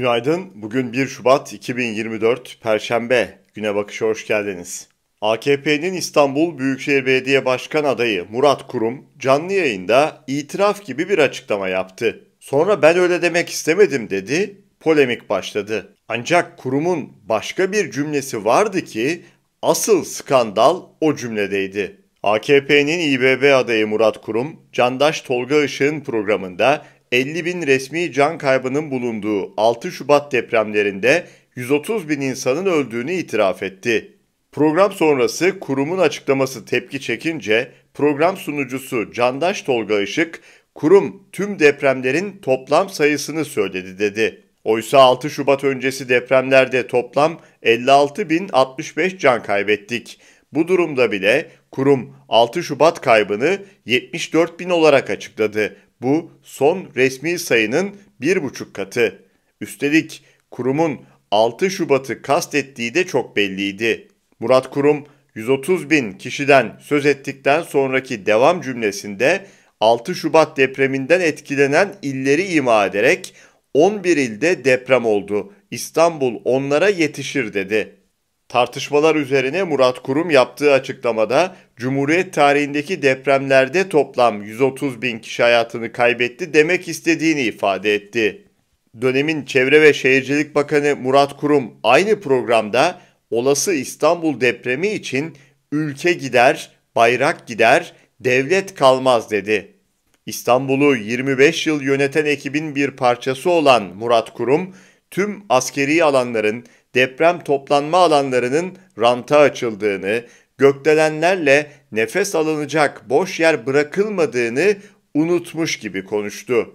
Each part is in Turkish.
Günaydın. Bugün 1 Şubat 2024 Perşembe. Güne bakışa hoş geldiniz. AKP'nin İstanbul Büyükşehir Belediye Başkan adayı Murat Kurum canlı yayında itiraf gibi bir açıklama yaptı. Sonra ben öyle demek istemedim dedi, polemik başladı. Ancak kurumun başka bir cümlesi vardı ki asıl skandal o cümledeydi. AKP'nin İBB adayı Murat Kurum, Candaş Tolga Işık'ın programında 50 bin resmi can kaybının bulunduğu 6 Şubat depremlerinde 130 bin insanın öldüğünü itiraf etti. Program sonrası kurumun açıklaması tepki çekince program sunucusu Candaş Tolga Işık, kurum tüm depremlerin toplam sayısını söyledi dedi. Oysa 6 Şubat öncesi depremlerde toplam 56.065 can kaybettik. Bu durumda bile kurum 6 Şubat kaybını 74 bin olarak açıkladı. Bu son resmi sayının bir buçuk katı. Üstelik kurumun 6 Şubat'ı kastettiği de çok belliydi. Murat Kurum 130 bin kişiden söz ettikten sonraki devam cümlesinde 6 Şubat depreminden etkilenen illeri ima ederek 11 ilde deprem oldu. İstanbul onlara yetişir dedi. Tartışmalar üzerine Murat Kurum yaptığı açıklamada Cumhuriyet tarihindeki depremlerde toplam 130 bin kişi hayatını kaybetti demek istediğini ifade etti. Dönemin Çevre ve Şehircilik Bakanı Murat Kurum aynı programda olası İstanbul depremi için ülke gider, bayrak gider, devlet kalmaz dedi. İstanbul'u 25 yıl yöneten ekibin bir parçası olan Murat Kurum, tüm askeri alanların deprem toplanma alanlarının ranta açıldığını, gökdelenlerle nefes alınacak boş yer bırakılmadığını unutmuş gibi konuştu.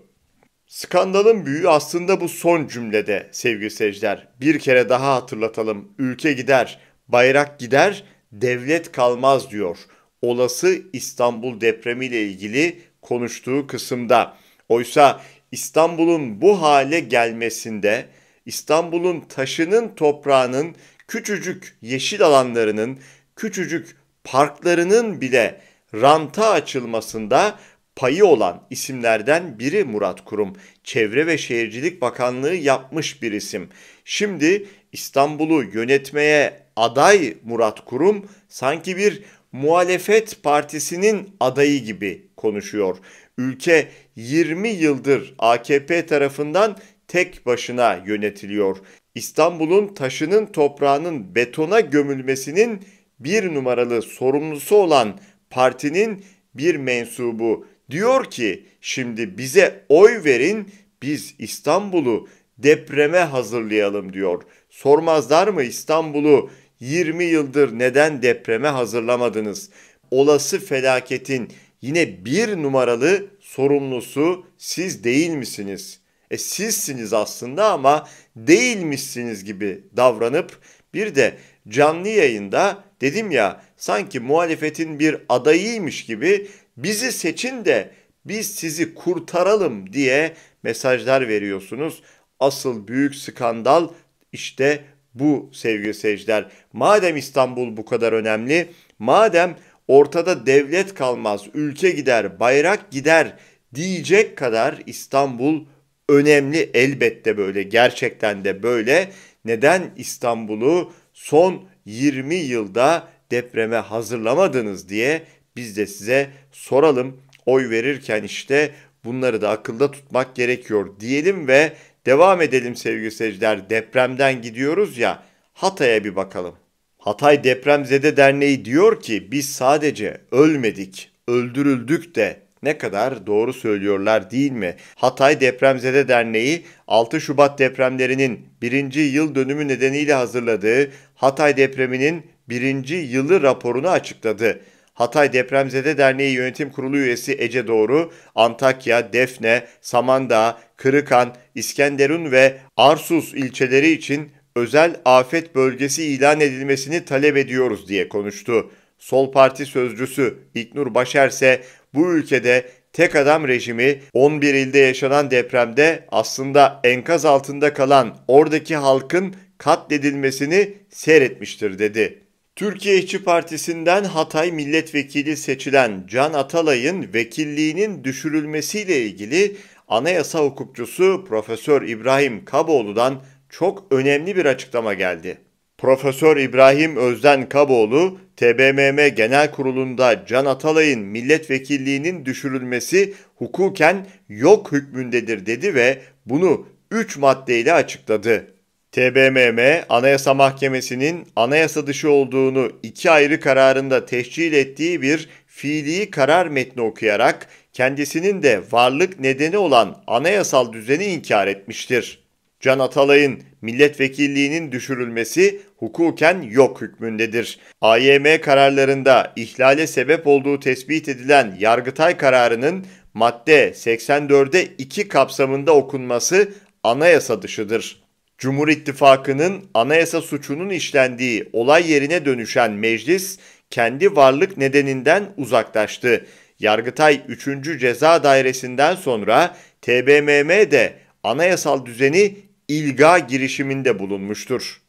Skandalın büyüğü aslında bu son cümlede sevgili seyirciler. Bir kere daha hatırlatalım. Ülke gider, bayrak gider, devlet kalmaz diyor. Olası İstanbul depremiyle ilgili konuştuğu kısımda. Oysa İstanbul'un bu hale gelmesinde İstanbul'un taşının toprağının küçücük yeşil alanlarının, küçücük parklarının bile ranta açılmasında payı olan isimlerden biri Murat Kurum. Çevre ve Şehircilik Bakanlığı yapmış bir isim. Şimdi İstanbul'u yönetmeye aday Murat Kurum sanki bir muhalefet partisinin adayı gibi konuşuyor. Ülke 20 yıldır AKP tarafından tek başına yönetiliyor. İstanbul'un taşının toprağının betona gömülmesinin bir numaralı sorumlusu olan partinin bir mensubu diyor ki şimdi bize oy verin biz İstanbul'u depreme hazırlayalım diyor. Sormazlar mı İstanbul'u 20 yıldır neden depreme hazırlamadınız? Olası felaketin yine bir numaralı sorumlusu siz değil misiniz?'' E sizsiniz aslında ama değilmişsiniz gibi davranıp bir de canlı yayında dedim ya sanki muhalefetin bir adayıymış gibi bizi seçin de biz sizi kurtaralım diye mesajlar veriyorsunuz. Asıl büyük skandal işte bu sevgili seyirciler. Madem İstanbul bu kadar önemli, madem ortada devlet kalmaz, ülke gider, bayrak gider diyecek kadar İstanbul önemli elbette böyle gerçekten de böyle. Neden İstanbul'u son 20 yılda depreme hazırlamadınız diye biz de size soralım. Oy verirken işte bunları da akılda tutmak gerekiyor diyelim ve devam edelim sevgili seyirciler. Depremden gidiyoruz ya Hatay'a bir bakalım. Hatay Depremzede Derneği diyor ki biz sadece ölmedik, öldürüldük de ne kadar doğru söylüyorlar değil mi? Hatay Depremzede Derneği 6 Şubat depremlerinin birinci yıl dönümü nedeniyle hazırladığı Hatay depreminin birinci yılı raporunu açıkladı. Hatay Depremzede Derneği Yönetim Kurulu üyesi Ece Doğru, Antakya, Defne, Samandağ, Kırıkan, İskenderun ve Arsus ilçeleri için özel afet bölgesi ilan edilmesini talep ediyoruz diye konuştu. Sol Parti sözcüsü İknur Başer ise bu ülkede tek adam rejimi 11 ilde yaşanan depremde aslında enkaz altında kalan oradaki halkın katledilmesini seyretmiştir dedi. Türkiye İşçi Partisi'nden Hatay Milletvekili seçilen Can Atalay'ın vekilliğinin düşürülmesiyle ilgili anayasa hukukçusu Profesör İbrahim Kaboğlu'dan çok önemli bir açıklama geldi. Profesör İbrahim Özden Kaboğlu, TBMM Genel Kurulu'nda Can Atalay'ın milletvekilliğinin düşürülmesi hukuken yok hükmündedir dedi ve bunu 3 maddeyle açıkladı. TBMM, Anayasa Mahkemesi'nin anayasa dışı olduğunu iki ayrı kararında teşkil ettiği bir fiili karar metni okuyarak kendisinin de varlık nedeni olan anayasal düzeni inkar etmiştir. Can Atalay'ın milletvekilliğinin düşürülmesi hukuken yok hükmündedir. AYM kararlarında ihlale sebep olduğu tespit edilen Yargıtay kararının madde 84'e 2 kapsamında okunması anayasa dışıdır. Cumhur İttifakı'nın anayasa suçunun işlendiği olay yerine dönüşen meclis kendi varlık nedeninden uzaklaştı. Yargıtay 3. Ceza Dairesi'nden sonra TBMM de anayasal düzeni ilga girişiminde bulunmuştur.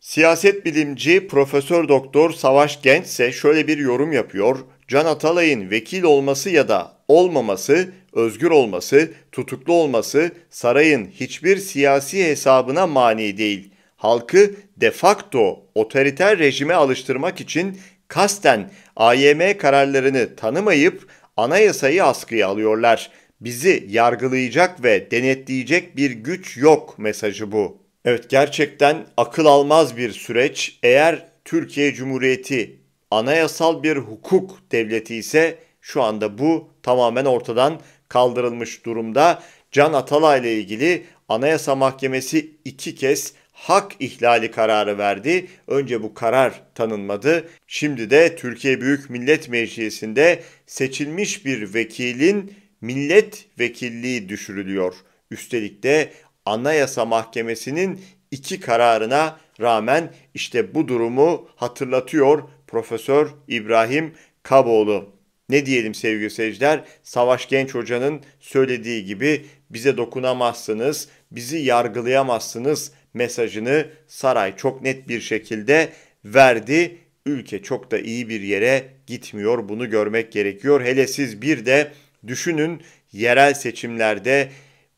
Siyaset bilimci Profesör Doktor Savaş Genç ise şöyle bir yorum yapıyor. Can Atalay'ın vekil olması ya da olmaması, özgür olması, tutuklu olması sarayın hiçbir siyasi hesabına mani değil. Halkı de facto otoriter rejime alıştırmak için kasten AYM kararlarını tanımayıp anayasayı askıya alıyorlar bizi yargılayacak ve denetleyecek bir güç yok mesajı bu. Evet gerçekten akıl almaz bir süreç. Eğer Türkiye Cumhuriyeti anayasal bir hukuk devleti ise şu anda bu tamamen ortadan kaldırılmış durumda. Can Atalay ile ilgili Anayasa Mahkemesi iki kez hak ihlali kararı verdi. Önce bu karar tanınmadı. Şimdi de Türkiye Büyük Millet Meclisi'nde seçilmiş bir vekilin milletvekilliği düşürülüyor. Üstelik de Anayasa Mahkemesi'nin iki kararına rağmen işte bu durumu hatırlatıyor Profesör İbrahim Kaboğlu. Ne diyelim sevgili seyirciler? Savaş Genç Hoca'nın söylediği gibi bize dokunamazsınız, bizi yargılayamazsınız mesajını saray çok net bir şekilde verdi. Ülke çok da iyi bir yere gitmiyor. Bunu görmek gerekiyor. Hele siz bir de Düşünün yerel seçimlerde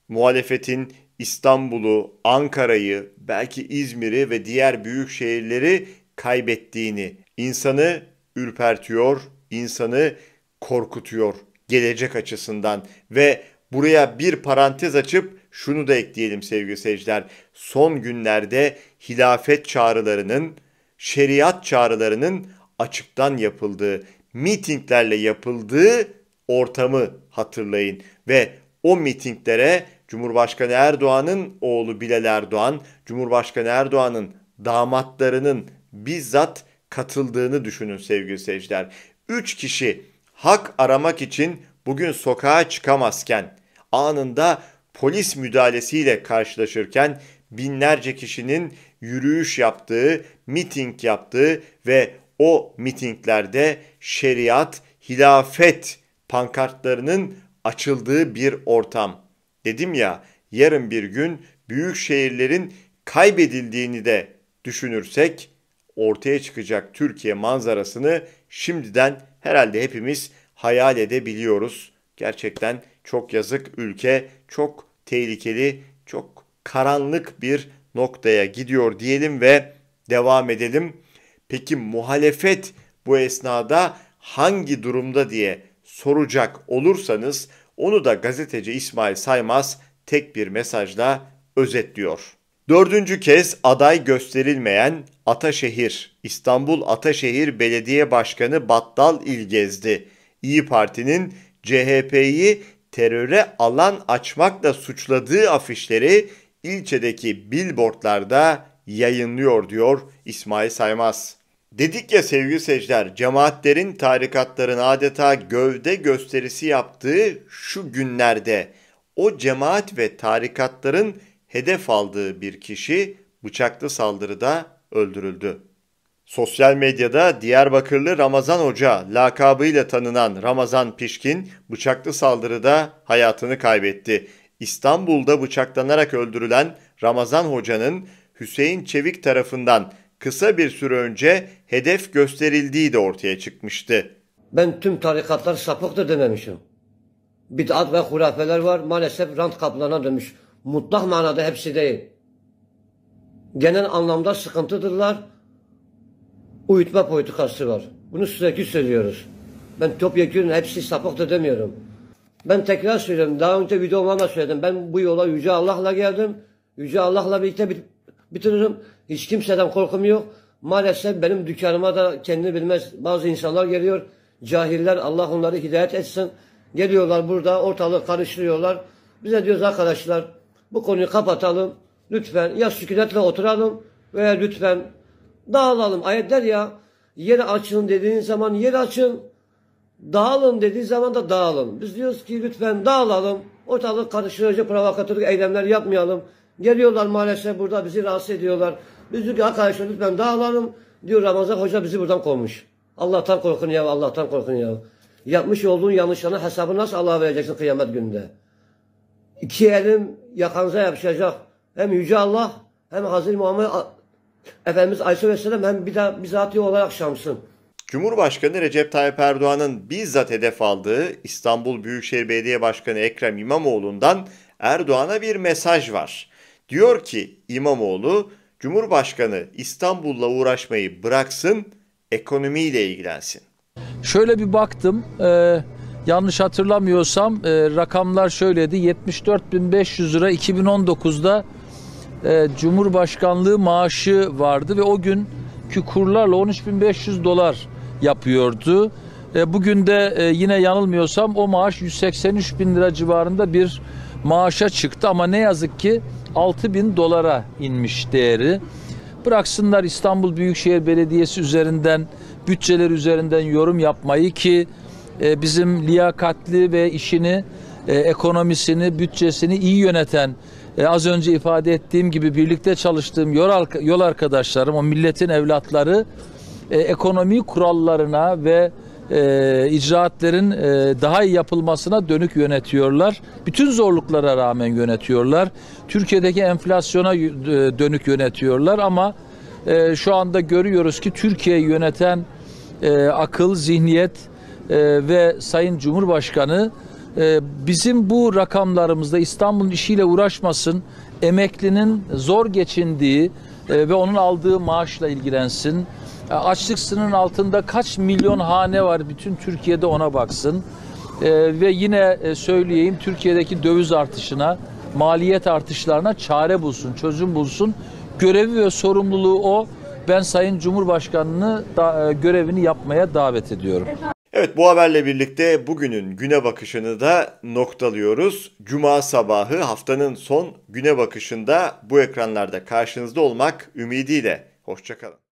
muhalefetin İstanbul'u, Ankara'yı, belki İzmir'i ve diğer büyük şehirleri kaybettiğini, insanı ürpertiyor, insanı korkutuyor gelecek açısından ve buraya bir parantez açıp şunu da ekleyelim sevgili seyirciler. Son günlerde hilafet çağrılarının, şeriat çağrılarının açıktan yapıldığı, mitinglerle yapıldığı ortamı hatırlayın ve o mitinglere Cumhurbaşkanı Erdoğan'ın oğlu Bilal Erdoğan, Cumhurbaşkanı Erdoğan'ın damatlarının bizzat katıldığını düşünün sevgili seyirciler. Üç kişi hak aramak için bugün sokağa çıkamazken anında polis müdahalesiyle karşılaşırken binlerce kişinin yürüyüş yaptığı, miting yaptığı ve o mitinglerde şeriat, hilafet pankartlarının açıldığı bir ortam. Dedim ya yarın bir gün büyük şehirlerin kaybedildiğini de düşünürsek ortaya çıkacak Türkiye manzarasını şimdiden herhalde hepimiz hayal edebiliyoruz. Gerçekten çok yazık ülke çok tehlikeli, çok karanlık bir noktaya gidiyor diyelim ve devam edelim. Peki muhalefet bu esnada hangi durumda diye soracak olursanız onu da gazeteci İsmail Saymaz tek bir mesajla özetliyor. Dördüncü kez aday gösterilmeyen Ataşehir, İstanbul Ataşehir Belediye Başkanı Battal İlgezdi. İyi Parti'nin CHP'yi teröre alan açmakla suçladığı afişleri ilçedeki billboardlarda yayınlıyor diyor İsmail Saymaz. Dedik ya sevgili seyirciler, cemaatlerin tarikatların adeta gövde gösterisi yaptığı şu günlerde o cemaat ve tarikatların hedef aldığı bir kişi bıçaklı saldırıda öldürüldü. Sosyal medyada Diyarbakırlı Ramazan Hoca lakabıyla tanınan Ramazan Pişkin bıçaklı saldırıda hayatını kaybetti. İstanbul'da bıçaklanarak öldürülen Ramazan Hoca'nın Hüseyin Çevik tarafından kısa bir süre önce hedef gösterildiği de ortaya çıkmıştı. Ben tüm tarikatlar sapıktır dememişim. Bid'at ve hurafeler var maalesef rant kaplana dönmüş. Mutlak manada hepsi değil. Genel anlamda sıkıntıdırlar. Uyutma politikası var. Bunu sürekli söylüyoruz. Ben topyekun hepsi sapıktır demiyorum. Ben tekrar söylüyorum. Daha önce videomda da söyledim. Ben bu yola Yüce Allah'la geldim. Yüce Allah'la birlikte bitiririm. Hiç kimseden korkum yok. Maalesef benim dükkanıma da kendini bilmez bazı insanlar geliyor. Cahiller Allah onları hidayet etsin. Geliyorlar burada ortalığı karıştırıyorlar. Bize diyoruz arkadaşlar bu konuyu kapatalım. Lütfen ya sükunetle oturalım veya lütfen dağılalım. Ayetler ya yeri açın dediğin zaman yeri açın. Dağılın dediği zaman da dağılın. Biz diyoruz ki lütfen dağılalım. Ortalık karıştırıcı provokatörlük eylemler yapmayalım. Geliyorlar maalesef burada bizi rahatsız ediyorlar. Biz diyor ki arkadaşlar lütfen dağılalım. Diyor Ramazan Hoca bizi buradan kovmuş. Allah'tan korkun ya Allah'tan korkun ya. Yapmış olduğun yanlışların hesabı nasıl Allah'a vereceksin kıyamet gününde? İki elim yakanıza yapışacak. Hem Yüce Allah hem Hazreti Muhammed Efendimiz Aleyhisselam hem bir de bizatihi olarak Şams'ın. Cumhurbaşkanı Recep Tayyip Erdoğan'ın bizzat hedef aldığı İstanbul Büyükşehir Belediye Başkanı Ekrem İmamoğlu'ndan Erdoğan'a bir mesaj var. Diyor ki İmamoğlu Cumhurbaşkanı İstanbul'la uğraşmayı bıraksın ekonomiyle ilgilensin. Şöyle bir baktım e, yanlış hatırlamıyorsam e, rakamlar şöyleydi 74.500 lira 2019'da e, Cumhurbaşkanlığı maaşı vardı ve o günkü kurlarla 13.500 dolar yapıyordu. E, bugün de e, yine yanılmıyorsam o maaş 183.000 lira civarında bir maaşa çıktı ama ne yazık ki 6 bin dolara inmiş değeri. Bıraksınlar İstanbul Büyükşehir Belediyesi üzerinden, bütçeler üzerinden yorum yapmayı ki e, bizim liyakatli ve işini, e, ekonomisini, bütçesini iyi yöneten e, az önce ifade ettiğim gibi birlikte çalıştığım yol, yol arkadaşlarım, o milletin evlatları e, ekonomi kurallarına ve e, icraatlerin e, daha iyi yapılmasına dönük yönetiyorlar. Bütün zorluklara rağmen yönetiyorlar. Türkiye'deki enflasyona e, dönük yönetiyorlar ama e, şu anda görüyoruz ki Türkiye'yi yöneten e, akıl, zihniyet e, ve Sayın Cumhurbaşkanı e, bizim bu rakamlarımızda İstanbul'un işiyle uğraşmasın, emeklinin zor geçindiği, ee, ve onun aldığı maaşla ilgilensin. Ee, açlık sınırının altında kaç milyon hane var bütün Türkiye'de ona baksın. Ee, ve yine e, söyleyeyim Türkiye'deki döviz artışına, maliyet artışlarına çare bulsun, çözüm bulsun. Görevi ve sorumluluğu o. Ben Sayın Cumhurbaşkanı'nı e, görevini yapmaya davet ediyorum. Evet bu haberle birlikte bugünün güne bakışını da noktalıyoruz. Cuma sabahı haftanın son güne bakışında bu ekranlarda karşınızda olmak ümidiyle. Hoşçakalın.